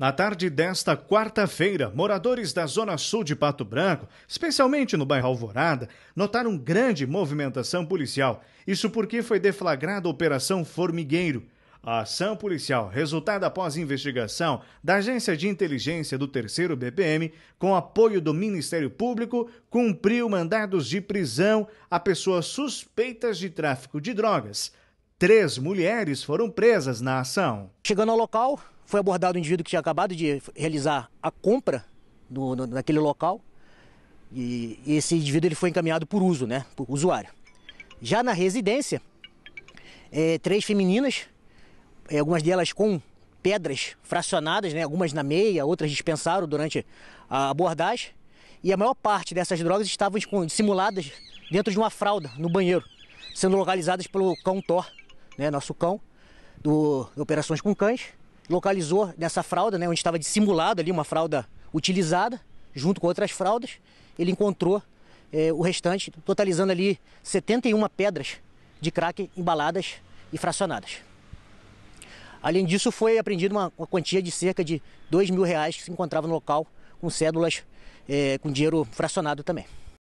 Na tarde desta quarta-feira, moradores da Zona Sul de Pato Branco, especialmente no bairro Alvorada, notaram grande movimentação policial. Isso porque foi deflagrada a Operação Formigueiro. A ação policial, resultada após investigação da Agência de Inteligência do Terceiro BPM, com apoio do Ministério Público, cumpriu mandados de prisão a pessoas suspeitas de tráfico de drogas Três mulheres foram presas na ação. Chegando ao local, foi abordado um indivíduo que tinha acabado de realizar a compra no, no, naquele local. E esse indivíduo ele foi encaminhado por uso, né? Por usuário. Já na residência, é, três femininas, é, algumas delas com pedras fracionadas, né? algumas na meia, outras dispensaram durante a abordagem. E a maior parte dessas drogas estavam simuladas dentro de uma fralda no banheiro, sendo localizadas pelo cão Thor, né, nosso cão, do, Operações com Cães, localizou nessa fralda, né, onde estava dissimulada ali uma fralda utilizada, junto com outras fraldas. Ele encontrou eh, o restante, totalizando ali 71 pedras de crack embaladas e fracionadas. Além disso, foi apreendida uma, uma, quantia de cerca de 2 mil reais que se encontrava no local, com cédulas, eh, com dinheiro fracionado também.